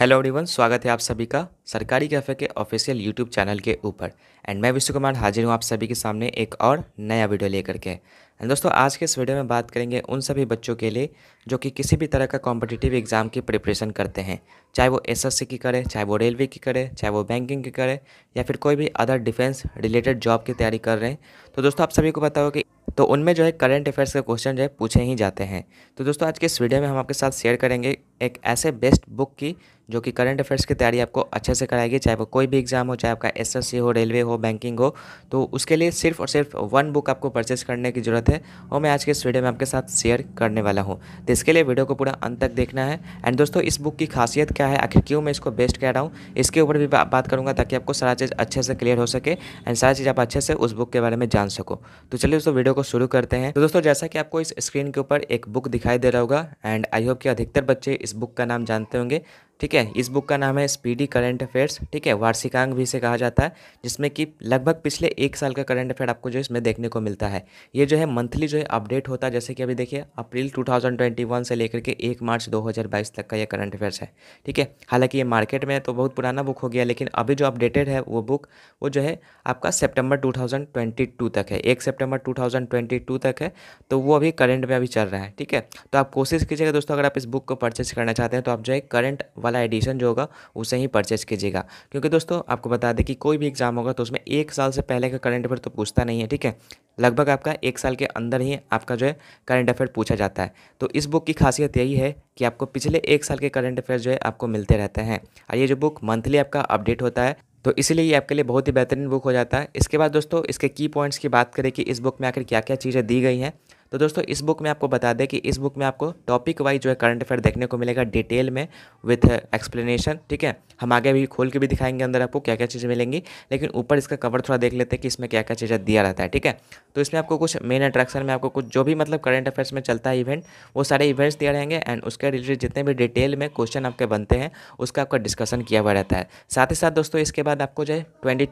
hello everyone स्वागत है आप सभी का सरकारी कैफ़े के ऑफिशियल यूट्यूब चैनल के ऊपर एंड मैं विश्व कुमार हाजिर हूँ आप सभी के सामने एक और नया वीडियो लेकर के एंड दोस्तों आज के इस वीडियो में बात करेंगे उन सभी बच्चों के लिए जो कि किसी भी तरह का कॉम्पिटिटिव एग्ज़ाम की प्रिपरेशन करते हैं चाहे वो एस की करे चाहे वो रेलवे की करें चाहे वो बैंकिंग की करे या फिर कोई भी अदर डिफेंस रिलेटेड जॉब की तैयारी कर रहे हैं तो दोस्तों आप सभी को पता हो कि तो उनमें जो है करंट अफेयर्स के क्वेश्चन जो है पूछे ही जाते हैं तो दोस्तों आज के इस वीडियो में हम आपके साथ शेयर करेंगे एक ऐसे बेस्ट बुक की जो कि करंट अफेयर्स की तैयारी आपको अच्छे से कराएगी चाहे वो कोई भी एग्ज़ाम हो चाहे आपका एसएससी हो रेलवे हो बैंकिंग हो तो उसके लिए सिर्फ और सिर्फ वन बुक आपको परचेस करने की ज़रूरत है और मैं आज के इस वीडियो में आपके साथ शेयर करने वाला हूँ तो इसके लिए वीडियो को पूरा अंत तक देखना है एंड दोस्तों इस बुक की खासियत क्या है आखिर क्यों मैं इसको बेस्ट कह रहा हूँ इसके ऊपर भी बात करूँगा ताकि आपको सारा चीज़ अच्छे से क्लियर हो सके एंड सारा चीज़ आप अच्छे से उस बुक के बारे में जान सको तो चलिए दोस्तों वीडियो को शुरू करते हैं तो दोस्तों जैसा कि आपको इस स्क्रीन के ऊपर एक बुक दिखाई दे रहा होगा एंड आई होप कि अधिकतर बच्चे इस बुक का नाम जानते होंगे ठीक है इस बुक का नाम है स्पीडी करंट अफेयर्स ठीक है वार्षिकांक भी इसे कहा जाता है जिसमें कि लगभग पिछले एक साल का करंट अफेयर आपको जो इसमें देखने को मिलता है ये जो है मंथली जो है अपडेट होता है जैसे कि अभी देखिए अप्रैल 2021 से लेकर के एक मार्च 2022 तक का ये करंट अफेयर्स है ठीक है हालांकि ये मार्केट में तो बहुत पुराना बुक हो गया लेकिन अभी जो अपडेटेड है वो बुक वो जो है आपका सेप्टेम्बर टू तक है एक सेप्टेम्बर टू तक है तो वो अभी करंट में अभी चल रहा है ठीक है तो आप कोशिश कीजिएगा दोस्तों अगर आप इस बुक को परचेज करना चाहते हैं तो आप जो है करंट वाला एडिशन जो होगा उसे ही परचेस कीजिएगा क्योंकि दोस्तों आपको बता दें कि कोई भी एग्ज़ाम होगा तो उसमें एक साल से पहले का करंट अफेयर तो पूछता नहीं है ठीक है लगभग आपका एक साल के अंदर ही आपका जो है करंट अफेयर पूछा जाता है तो इस बुक की खासियत यही है कि आपको पिछले एक साल के करंट अफेयर जो है आपको मिलते रहते हैं और ये जो बुक मंथली आपका अपडेट होता है तो इसलिए ये आपके लिए बहुत ही बेहतरीन बुक हो जाता है इसके बाद दोस्तों इसके की पॉइंट्स की बात करें कि इस बुक में आखिर क्या क्या चीज़ें दी गई हैं तो दोस्तों इस बुक में आपको बता दें कि इस बुक में आपको टॉपिक वाइज जो है करंट अफेयर देखने को मिलेगा डिटेल में विथ एक्सप्लेनेशन ठीक है हम आगे भी खोल के भी दिखाएंगे अंदर आपको क्या क्या चीज़ें मिलेंगी लेकिन ऊपर इसका कवर थोड़ा देख लेते हैं कि इसमें क्या क्या चीज़ें दिया रहता है ठीक है तो इसमें आपको कुछ मेन अट्रैक्शन में आपको कुछ जो भी मतलब करंट अफेयर्स में चलता है इवेंट वो सारे इवेंट्स दिए रहेंगे एंड उसके रिलेटेड जितने भी डिटेल में क्वेश्चन आपके बनते हैं उसका आपका डिस्कशन किया हुआ रहता है साथ ही साथ दोस्तों इसके बाद आपको जो है twenty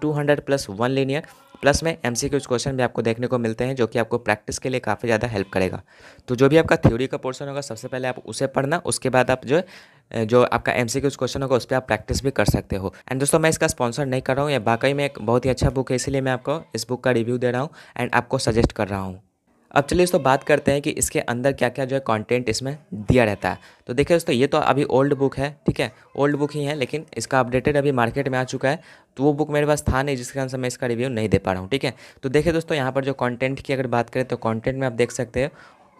plus one linear plus में एम सी क्वेश्चन भी आपको देखने को मिलते हैं जो कि आपको प्रैक्टिस के लिए काफ़ी ज़्यादा हेल्प करेगा तो जो भी आपका थ्योरी का पोर्सन होगा सबसे पहले आप उसे पढ़ना उसके बाद आप जो जो आपका एम सी क्वेश्चन होगा उस पर आप प्रैक्टिस भी कर सकते हो एंड दोस्तों मैं इसका स्पॉन्सर नहीं कर रहा हूँ ये वाकई में एक बहुत ही अच्छा बुक है इसीलिए मैं आपको इस बुक का रिव्यू दे रहा हूँ एंड आपको सजेस्ट कर रहा हूँ अब चलिए दोस्तों बात करते हैं कि इसके अंदर क्या क्या जो है कंटेंट इसमें दिया रहता है तो देखिए दोस्तों ये तो अभी ओल्ड बुक है ठीक है ओल्ड बुक ही है लेकिन इसका अपडेटेड अभी मार्केट में आ चुका है तो वो बुक मेरे पास था नहीं जिसके कारण से मैं इसका रिव्यू नहीं दे पा रहा हूँ ठीक है तो देखिए दोस्तों यहाँ पर जो कॉन्टेंट की अगर बात करें तो कॉन्टेंट में आप देख सकते हो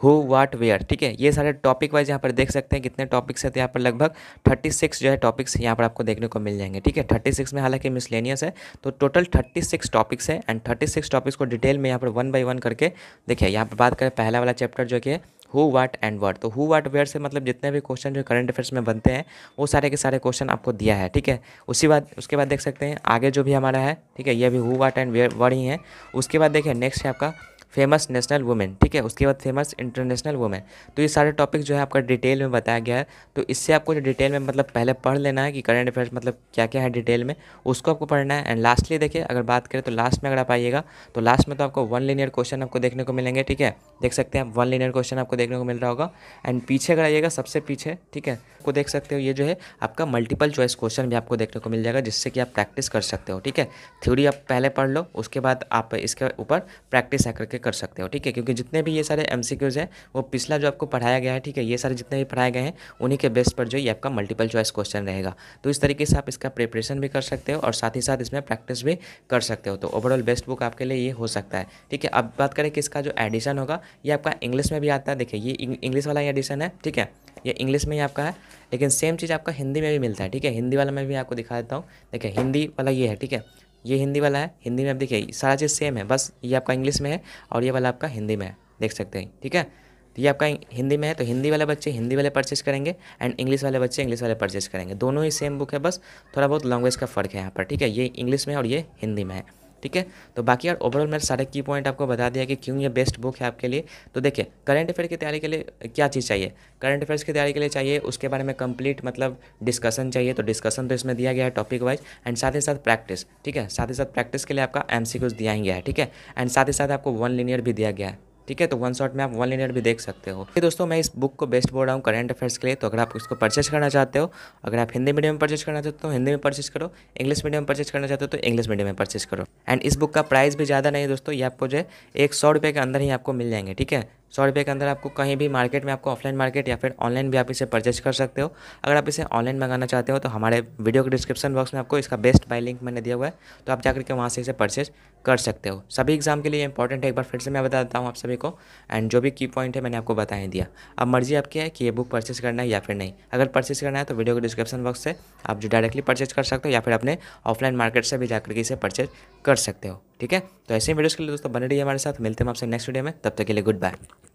हु वाट वेयर ठीक है ये सारे टॉपिक वाइज यहाँ पर देख सकते हैं कितने टॉपिक्स हैं तो यहाँ पर लगभग थर्टी सिक्स जो है टॉपिक्स यहाँ पर आपको देखने को मिल जाएंगे ठीक है थर्टी सिक्स में हालांकि मिसलेनियस है तो टोटल थर्टी सिक्स टॉपिक्स है एंड थर्टी सिक्स टॉपिक्स को डिटेल में यहाँ पर वन बाई वन करके देखिए यहाँ पर बात करें पहला वाला चैप्टर जो कि हु वाट एंड वर्ड तो हु वाट वेयर से मतलब जितने भी क्वेश्चन जो करंट अफेयर्स में बनते हैं वो सारे के सारे क्वेश्चन आपको दिया है ठीक है उसी बाद उसके बाद देख सकते हैं आगे जो भी हमारा है ठीक है ये भी who what and where word ही है उसके बाद देखिए नेक्स्ट है आपका फेमस नेशनल वुमेन ठीक है उसके बाद फेमस इंटरनेशनल वुमेन तो ये सारे टॉपिक जो है आपका डिटेल में बताया गया है तो इससे आपको जो डिटेल में मतलब पहले पढ़ लेना है कि करंट अफेयर्स मतलब क्या क्या है डिटेल में उसको आपको पढ़ना है एंड लास्टली देखिए अगर बात करें तो लास्ट में अगर आप आइएगा तो लास्ट में तो आपको वन लीनियर क्वेश्चन आपको देखने को मिलेंगे ठीक है देख सकते हैं आप वन लीनियर क्वेश्चन आपको देखने को मिल रहा होगा एंड पीछे अगर आइएगा सबसे पीछे ठीक है आपको देख सकते हो ये जो है आपका मल्टीपल चॉइस क्वेश्चन भी आपको देखने को मिल जाएगा जिससे कि आप प्रैक्टिस कर सकते हो ठीक है थ्योरी आप पहले पढ़ लो उसके बाद आप इसके ऊपर प्रैक्टिस करके कर सकते हो ठीक है क्योंकि जितने भी ये सारे एम हैं वो पिछला जो आपको पढ़ाया गया है ठीक है ये सारे जितने भी पढ़ाए गए हैं उन्हीं के बेस पर जो ये आपका मल्टीपल चॉइस क्वेश्चन रहेगा तो इस तरीके से आप इसका प्रिपरेशन भी कर सकते हो और साथ ही साथ इसमें प्रैक्टिस भी कर सकते हो तो ओवरऑल बेस्ट बुक आपके लिए ये हो सकता है ठीक है अब बात करें कि इसका जो एडिशन होगा ये आपका इंग्लिश में भी आता है देखिए ये इंग्लिश वाला एडिशन है ठीक है ये इंग्लिश में ही आपका है लेकिन सेम चीज़ आपका हिंदी में भी मिलता है ठीक है हिंदी वाला मैं भी आपको दिखा देता हूँ देखिए हिंदी वाला ये है ठीक है ये हिंदी वाला है हिंदी में आप देखिए सारा चीज़ सेम है बस ये आपका इंग्लिश में है और ये वाला आपका हिंदी में है देख सकते हैं ठीक है तो ये आपका हिंदी में है तो हिंदी वाले बच्चे हिंदी वाले परचेज़ करेंगे एंड इंग्लिश वाले बच्चे इंग्लिश वाले परचेज करेंगे दोनों ही सेम बुक है बस थोड़ा बहुत लैंग्वेज का फ़र्क है यहाँ पर ठीक है ये इंग्लिश में और ये हिंदी में है ठीक है तो बाकी यार ओवरऑल मैंने सारे की पॉइंट आपको बता दिया कि क्यों ये बेस्ट बुक है आपके लिए तो देखिए करंट अफेयर की तैयारी के लिए क्या चीज़ चाहिए करंट अफेयर्स की तैयारी के लिए चाहिए उसके बारे में कंप्लीट मतलब डिस्कशन चाहिए तो डिस्कशन तो इसमें दिया गया है टॉपिक वाइज एंड साथ ही साथ प्रैक्टिस ठीक है साथ ही साथ प्रैक्टिस के लिए आपका एम दिया ही गया है ठीक है एंड साथ ही साथ आपको वन लीनियर भी दिया गया है ठीक है तो वन शॉट में आप वन लीनियर भी देख सकते हो ठीक दोस्तों मैं इस बुक को बेस्ट बोल रहा हूँ करंट अफेयर्स के लिए तो अगर आप इसको परचेज करना चाहते हो अगर आप हिंदी मीडियम में परचेज करना चाहते हो हिंदी में परचेज करो इंग्लिश मीडियम में परचेज करना चाहते हो तो इंग्लिश मीडियम में परचेज करो एंड तो इस बुक का प्राइस भी ज़्यादा नहीं है दोस्तों ये आपको जो है एक सौ रुपये के अंदर ही आपको मिल जाएंगे ठीक है सौ रुपये के अंदर आपको कहीं भी मार्केट में आपको ऑफलाइन मार्केट या फिर ऑनलाइन भी आप इसे परचेज कर सकते हो अगर आप इसे ऑनलाइन मंगाना चाहते हो तो हमारे वीडियो के डिस्क्रिप्शन बॉक्स में आपको इसका बेस्ट बाय लिंक मैंने दिया हुआ है तो आप जाकर के वहाँ से इसे परचेज कर सकते हो सभी एग्जाम के लिए इंपॉर्टेंट है एक बार फिर से मैं बता देता हूँ आप सभी को एंड जो भी की पॉइंट है मैंने आपको बता ही दिया अब मर्जी आपकी है कि ये बुक परचेज करना है या फिर नहीं अगर परचेज करना है तो वीडियो के डिस्क्रिप्शन बॉक्स से आप जो डायरेक्टली परचेज कर सकते हो या फिर अपने ऑफलाइन मार्केट से भी जाकर के इसे परचेज कर सकते हो ठीक है तो ऐसे वीडियोस के लिए दोस्तों बने रहिए हमारे साथ मिलते हैं आपसे नेक्स्ट वीडियो में तब तक के लिए गुड बाय